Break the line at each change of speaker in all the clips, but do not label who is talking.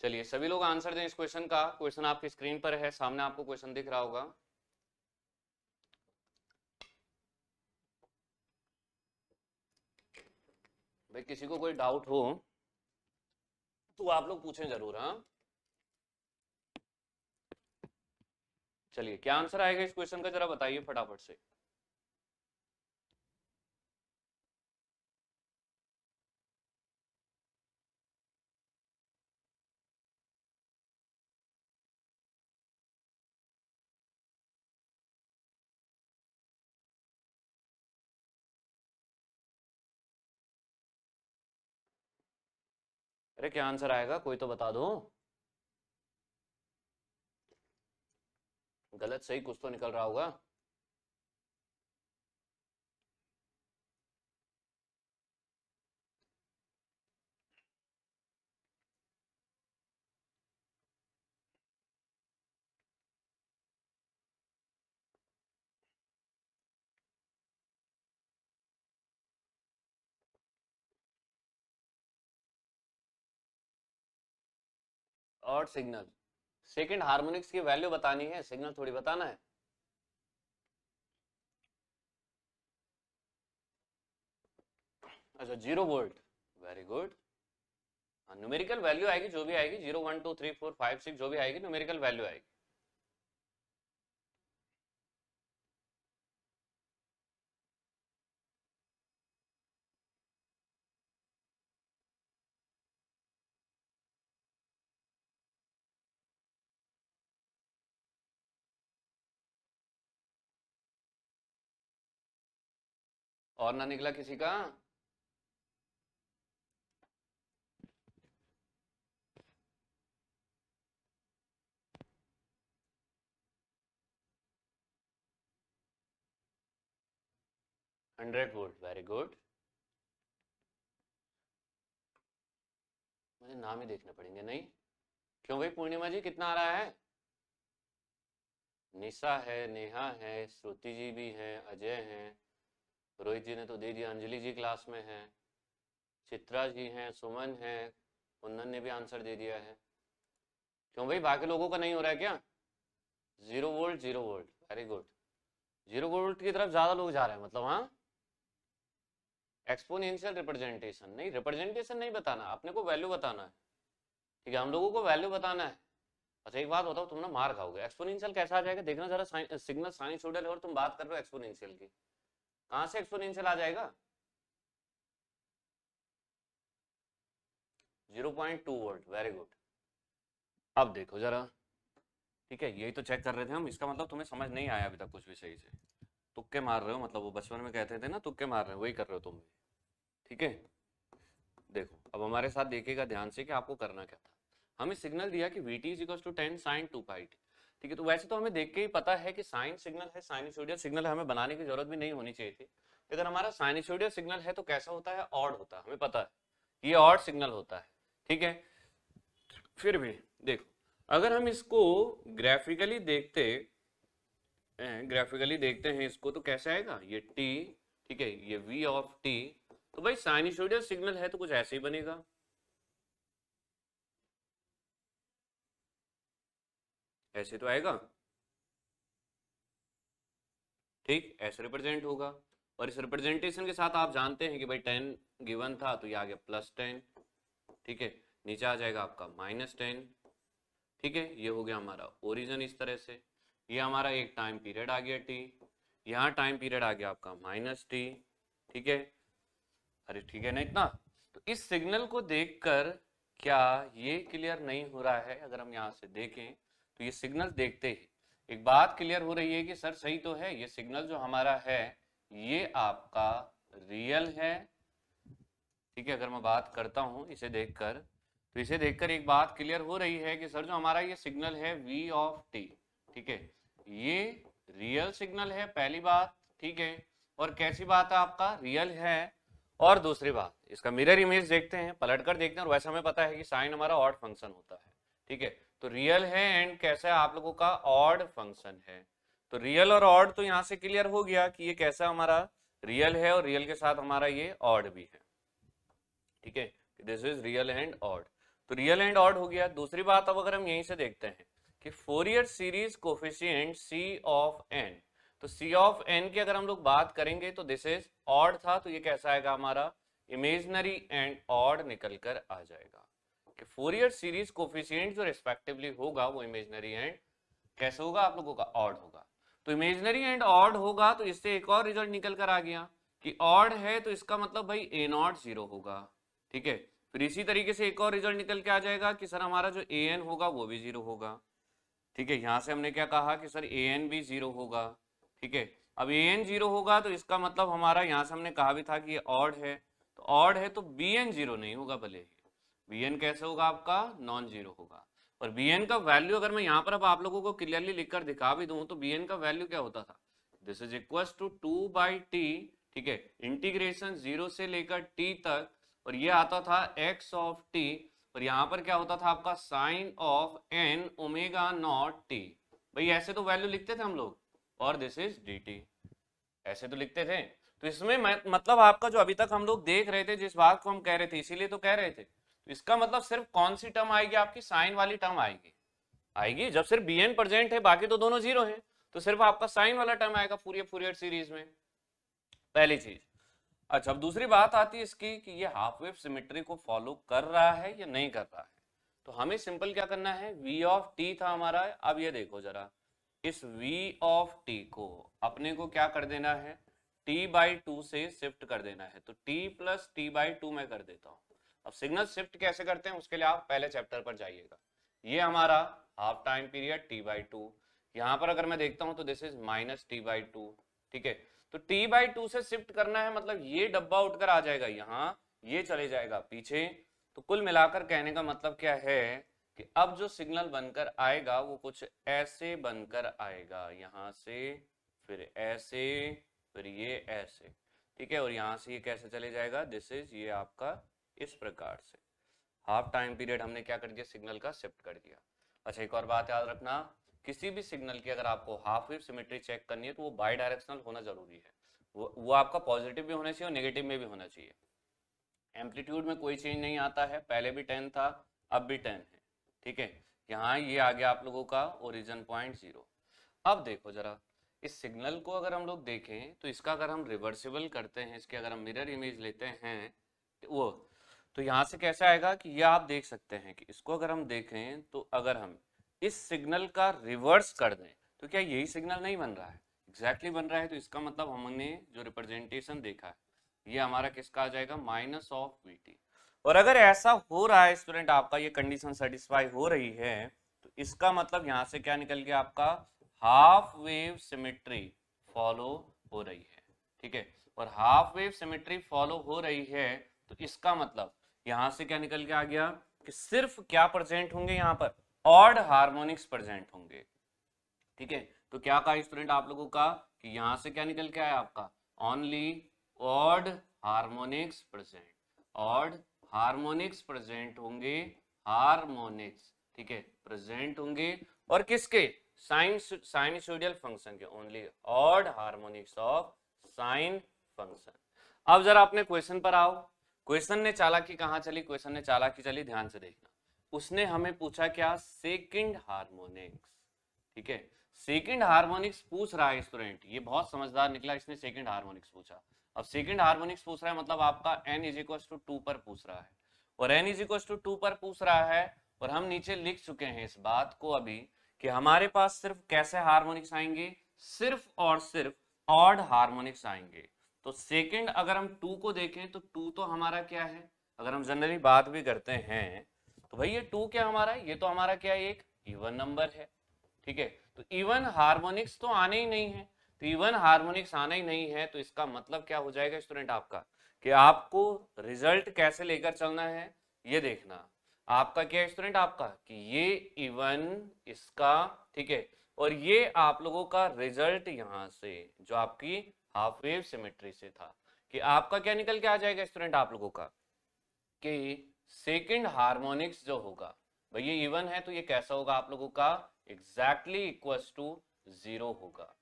चलिए सभी लोग आंसर दें इस क्वेश्चन का क्वेश्चन आपकी स्क्रीन पर है सामने आपको क्वेश्चन दिख रहा होगा भाई किसी को कोई डाउट हो तो आप लोग पूछें जरूर हाँ चलिए क्या आंसर आएगा इस क्वेश्चन का जरा बताइए फटाफट से अरे क्या आंसर आएगा कोई तो बता दो गलत सही कुछ तो निकल रहा होगा और सिग्नल सेकेंड हार्मोनिक्स की वैल्यू बतानी है सिग्नल थोड़ी बताना है अच्छा zero volt very good numerical हाँ, वैल्यू आएगी जो भी आएगी zero one two three four five six जो भी आएगी न्यूमेरिकल वैल्यू आएगी और ना निकला किसी का हंड्रेड वोल्ट वेरी गुड मुझे नाम ही देखने पड़ेंगे नहीं क्यों भाई पूर्णिमा जी कितना आ रहा है निशा है नेहा है श्रुति जी भी हैं अजय हैं रोहित जी ने तो दे दिया अंजलि जी क्लास में है चित्रा जी हैं सुमन है कुंदन ने भी आंसर दे दिया है क्यों भाई बाकी लोगों का नहीं हो रहा है क्या zero volt zero volt very good zero volt की तरफ ज्यादा लोग जा रहे हैं मतलब हाँ एक्सपोनेंशियल रिप्रेजेंटेशन नहीं रिप्रेजेंटेशन नहीं बताना अपने को वैल्यू बताना है ठीक है हम लोगों को वैल्यू बताना है अच्छा एक बात बताओ तुम ना मार खाओगे एक्सपोनेंशियल कैसा आ जाएगा देखना जरा सिग्नल साइंस छोड़े और तुम बात कर रहे हो एक्सपोनेंशियल की कहां से एक्सपोनेंशियल आ जाएगा 0.2 वोल्ट वेरी गुड अब देखो जरा ठीक है यही तो चेक कर रहे थे हम इसका मतलब तुम्हें समझ नहीं आया अभी तक कुछ भी सही से तुक्के मार रहे हो मतलब वो बचपन में कहते थे ना तुक्के मार रहे हो वही कर रहे हो तुम ठीक है देखो अब हमारे साथ देखिएगा ध्यान से कि आपको करना क्या था हमें सिग्नल दिया कि V T is equal to ten sine two pi T ठीक है तो वैसे तो हमें देख के ही पता है कि साइन सिग्नल है साइनिसोडियल सिग्नल हमें बनाने की जरूरत भी नहीं होनी चाहिए थी अगर हमारा साइनिसोडियल सिग्नल है तो कैसा होता है ऑड होता है हमें पता है ये ऑड सिग्नल होता है ठीक है फिर भी देखो अगर हम इसको ग्राफिकली देखते ग्राफिकली देखते हैं इसको तो कैसे आएगा ये टी ठीक है ये वी ऑफ टी तो भाई साइनिसोडियल सिग्नल है तो कुछ ऐसे ही बनेगा ऐसे तो आएगा ठीक ऐसे रिप्रेजेंट होगा और इस रिप्रेजेंटेशन के साथ आप जानते हैं कि भाई टेन गिवन था तो ये आ गया प्लस टेन ठीक है नीचे आ जाएगा आपका माइनस टेन ठीक है ये हो गया हमारा ओरिजन इस तरह से ये हमारा एक टाइम पीरियड आ गया टी यहाँ टाइम पीरियड आ गया आपका माइनस टी ठीक है अरे ठीक है ना इतना तो इस सिग्नल को देखकर क्या ये क्लियर नहीं हो रहा है अगर हम यहाँ से देखें तो ये सिग्नल देखते ही एक बात क्लियर हो रही है कि सर सही तो है ये सिग्नल जो हमारा है ये आपका रियल है ठीक है अगर मैं बात करता हूं इसे देखकर तो इसे देखकर एक बात क्लियर हो रही है कि सर जो हमारा ये सिग्नल है वी ऑफ टी ठीक है ये रियल सिग्नल है पहली बात ठीक है और कैसी बात है आपका रियल है और दूसरी बात इसका मिरर इमेज देखते हैं पलट कर देखते हैं और वैसे हमें पता है कि साइन हमारा ऑड फंक्शन होता है ठीक है तो रियल है एंड कैसा है आप लोगों का ऑड फंक्शन है तो रियल और ऑड तो यहाँ से क्लियर हो गया कि ये कैसा हमारा रियल है और रियल के साथ हमारा ये ऑड भी है ठीक है this is real and odd तो रियल एंड ऑड हो गया दूसरी बात अब अगर हम यहीं से देखते हैं कि ईयर series coefficient C of N तो सी ऑफ एन की अगर हम लोग बात करेंगे तो दिस इज ऑड था तो ये कैसा आएगा हमारा इमेजनरी एंड ऑड निकल कर आ जाएगा ओके फोरियर सीरीज कोफिशियंट जो रिस्पेक्टिवली होगा वो इमेजनरी एंड कैसे होगा आप लोगों का ऑड होगा तो इमेजनरी एंड ऑड होगा तो इससे एक और रिजल्ट निकल कर आ गया कि ऑड है तो इसका मतलब भाई ए नॉट जीरो होगा ठीक है फिर इसी तरीके से एक और रिजल्ट निकल के आ जाएगा कि सर हमारा जो ए एन होगा वो भी जीरो होगा ठीक है यहां से हमने क्या कहा कि सर ए एन भी जीरो होगा ठीक है अब ए एन जीरो होगा तो इसका मतलब हमारा यहां से हमने कहा भी था कि ये ऑड है तो ऑड है तो बी एन जीरो नहीं होगा भले ही बी एन कैसे होगा आपका नॉन जीरो होगा और बी एन का वैल्यू अगर मैं यहाँ पर अब आप लोगों को क्लियरली लिखकर दिखा भी दू तो बी एन का वैल्यू क्या होता था this is equal to two by T ठीक है इंटीग्रेशन जीरो से लेकर टी तक और ये आता था एक्स ऑफ टी और यहाँ पर क्या होता था आपका sine of N omega naught T भाई ऐसे तो वैल्यू लिखते थे हम लोग और दिस इज डी टी ऐसे तो लिखते थे तो इसमें मतलब आपका जो अभी तक हम लोग देख रहे थे जिस बात को हम कह रहे थे इसीलिए तो कह रहे थे तो इसका मतलब सिर्फ कौन सी टर्म आएगी आपकी साइन वाली टर्म आएगी आएगी जब सिर्फ बी एन प्रजेंट है बाकी तो दोनों जीरो हैं तो सिर्फ आपका साइन वाला टर्म आएगा पूरी पूरी सीरीज में पहली चीज अच्छा अब दूसरी बात आती है इसकी कि ये हाफ वेव सिमेट्री को फॉलो कर रहा है या नहीं कर रहा है तो हमें सिंपल क्या करना है वी ऑफ टी था हमारा अब ये देखो जरा इस वी ऑफ टी को अपने को क्या कर देना है टी बाई टू से शिफ्ट कर देना है तो T plus T by two मैं कर देता हूं अब सिग्नल शिफ्ट कैसे करते हैं उसके लिए आप पहले चैप्टर पर जाइएगा ये हमारा half time period T by two यहाँ पर अगर मैं देखता हूँ तो this is minus T by two ठीक है तो टी बाई टू से शिफ्ट करना है मतलब ये डब्बा उठकर आ जाएगा यहाँ ये चले जाएगा पीछे तो कुल मिलाकर कहने का मतलब क्या है कि अब जो सिग्नल बनकर आएगा वो कुछ ऐसे बनकर आएगा यहाँ से फिर ऐसे फिर ये ऐसे ठीक है और यहाँ से ये कैसे चले जाएगा दिस इज ये आपका इस प्रकार से हाफ टाइम पीरियड हमने क्या कर दिया सिग्नल का शिफ्ट कर दिया अच्छा एक और बात याद रखना किसी भी सिग्नल की अगर आपको हाफ वेव सिमेट्री चेक करनी है तो वो बाई डायरेक्शनल होना जरूरी है वो, वो आपका पॉजिटिव भी होना चाहिए और नेगेटिव में भी होना चाहिए एम्पलीट्यूड में कोई चेंज नहीं आता है पहले भी टेन था अब भी टेन है ठीक है यहाँ ये आ गया आप लोगों का ओरिजन पॉइंट जीरो अब देखो जरा इस सिग्नल को अगर हम लोग देखें तो इसका अगर हम रिवर्सिबल करते हैं इसके अगर हम मिरर इमेज लेते हैं तो वो तो यहाँ से कैसे आएगा कि ये आप देख सकते हैं कि इसको अगर हम देखें तो अगर हम इस सिग्नल का रिवर्स कर दें तो क्या यही सिग्नल नहीं बन रहा है एग्जैक्टली exactly बन रहा है तो इसका मतलब हमने जो रिप्रेजेंटेशन देखा है ये हमारा किसका आ जाएगा माइनस ऑफ वी और अगर ऐसा हो रहा है स्टूडेंट आपका ये कंडीशन सेटिस्फाई हो रही है तो इसका मतलब यहाँ से क्या निकल गया आपका हाफ वेव सिमेट्री फॉलो हो रही है ठीक है और हाफ वेव सिमेट्री फॉलो हो रही है तो इसका मतलब यहां से क्या निकल के आ गया कि सिर्फ क्या प्रेजेंट होंगे यहां पर ऑड हार्मोनिक्स प्रेजेंट होंगे ठीक है तो क्या कहा स्टूडेंट आप लोगों का कि यहां से क्या निकल के आया आपका only odd harmonics present odd harmonics present होंगे हार्मोनिक्स ठीक है प्रेजेंट होंगे और किसके साइंस साइनसोडियल फंक्शन के only odd harmonics of sine function अब जरा अपने क्वेश्चन पर आओ क्वेश्चन ने चालाकी कहा चली क्वेश्चन ने चालाकी चली ध्यान से देखना उसने हमें पूछा क्या सेकंड हार्मोनिक्स ठीक है सेकंड हार्मोनिक्स पूछ रहा है स्टूडेंट ये बहुत समझदार निकला इसने सेकंड हार्मोनिक्स पूछा अब सेकंड हार्मोनिक्स पूछ रहा है मतलब आपका N is equal to two पर पूछ रहा है और N is equal to two पर पूछ रहा है और हम नीचे लिख चुके हैं इस बात को अभी कि हमारे पास सिर्फ कैसे हार्मोनिक्स आएंगे सिर्फ और सिर्फ ऑड हार्मोनिक्स आएंगे तो सेकंड अगर हम टू को देखें तो टू तो हमारा क्या है अगर हम जनरली बात भी करते हैं तो भाई ये टू क्या हमारा है ये तो हमारा क्या है एक इवन नंबर है ठीक है तो इवन हार्मोनिक्स तो आने ही नहीं है तो इवन हार्मोनिक्स आना ही नहीं है तो इसका मतलब क्या हो जाएगा स्टूडेंट आपका कि आपको रिजल्ट कैसे लेकर चलना है ये देखना आपका क्या है स्टूडेंट आपका कि ये इवन इसका ठीक है और ये आप लोगों का रिजल्ट यहां से जो आपकी हाफ वेव सिमेट्री से था कि आपका क्या निकल के आ जाएगा स्टूडेंट आप लोगों का कि सेकंड हार्मोनिक्स जो होगा भैया इवन है तो ये कैसा होगा आप लोगों का एग्जैक्टली इक्वल्स टू जीरो होगा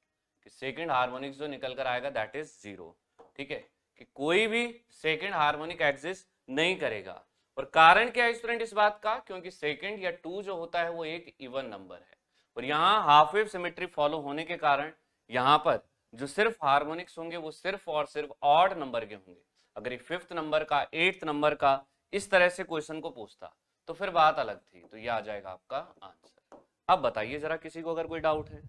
कि सेकंड हार्मोनिक्स जो निकल कर आएगा दैट इज जीरो ठीक है कि कोई भी सेकंड हार्मोनिक एग्जिस्ट नहीं करेगा और कारण क्या है स्टूडेंट इस बात का क्योंकि सेकेंड या टू जो होता है वो एक इवन नंबर है और यहाँ हाफ वेव सिमेट्री फॉलो होने के कारण यहाँ पर जो सिर्फ हार्मोनिक्स होंगे वो सिर्फ और सिर्फ ऑड नंबर के होंगे अगर ये फिफ्थ नंबर का एट्थ नंबर का इस तरह से क्वेश्चन को पूछता तो फिर बात अलग थी तो ये आ जाएगा आपका आंसर अब बताइए जरा किसी को अगर कोई डाउट है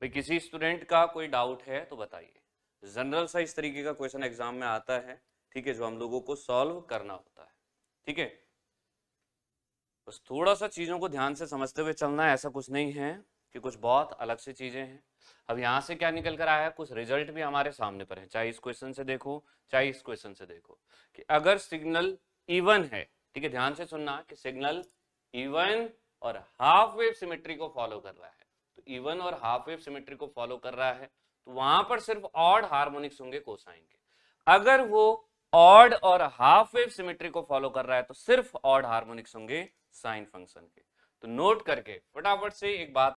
भाई किसी स्टूडेंट का कोई डाउट है तो बताइए जनरल सा इस तरीके का क्वेश्चन एग्जाम में आता है ठीक है जो हम लोगों को सॉल्व करना होता है ठीक है बस थोड़ा सा चीजों को ध्यान से समझते हुए चलना है ऐसा कुछ नहीं है कि कुछ बहुत अलग से चीज़ें हैं अब यहाँ से क्या निकल कर आया है कुछ रिजल्ट भी हमारे सामने पर है चाहे इस क्वेश्चन से देखो चाहे इस क्वेश्चन से देखो कि अगर सिग्नल इवन है ठीक है ध्यान से सुनना कि सिग्नल इवन और हाफ वेव सिमेट्री को फॉलो कर रहा है तो इवन और हाफ वेव सिमेट्री को फॉलो कर रहा है तो वहां पर सिर्फ ऑड हार्मोनिक्स होंगे कोस के अगर वो ऑड और हाफ वेव सिमेट्री को फॉलो कर रहा है तो सिर्फ ऑड हार्मोनिक्स होंगे साइन फंक्शन के तो नोट करके फटाफट से एक बात